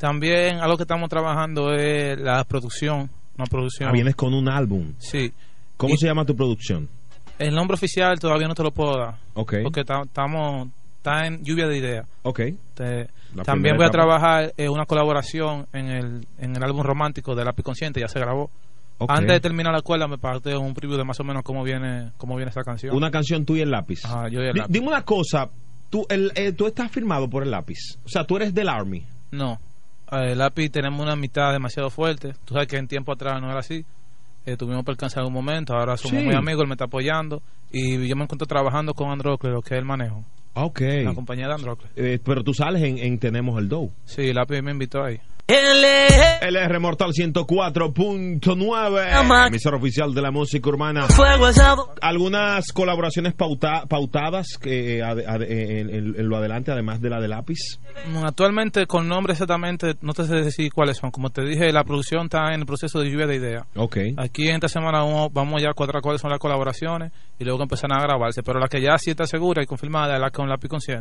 También algo que estamos trabajando es la producción, una producción. Ah, vienes con un álbum. Sí. ¿Cómo se llama tu producción? El nombre oficial todavía no te lo puedo dar. Ok. Porque estamos está en lluvia de ideas. Ok. también voy a trabajar en eh, una colaboración en el, en el álbum romántico de Lápiz Consciente, ya se grabó. Antes de terminar la escuela me parte un preview de más o menos cómo viene cómo viene esta canción. Una canción tuya el lápiz. Ah, yo y el lápiz. Dime una cosa, tú el, eh, tú estás firmado por el lápiz. O sea, tú eres del Army. No el eh, API tenemos una mitad demasiado fuerte. Tú sabes que en tiempo atrás no era así. Eh, tuvimos que alcanzar un momento, ahora somos muy amigos, él me está apoyando y yo me encuentro trabajando con Androcle, lo que es el manejo. Ok. La compañía de Androcle. Eh, pero tú sales en, en Tenemos el Dow. Sí, el API me invitó ahí. LR Mortal 104.9, emisora oficial de la música urbana. Algunas colaboraciones pautadas que, eh, eh, en, lo adelante, además de la de lápiz. Mm, actualmente, con nombre exactamente, no te sé decir cuáles son. Como te dije, la producción está en el proceso de lluvia de ideas. Okay. Aquí en esta semana vamos, ya a cuadrar cuáles son las colaboraciones y luego empezarán a grabarse. Pero la que ya sí está segura y confirmada es la con lápiz consciente.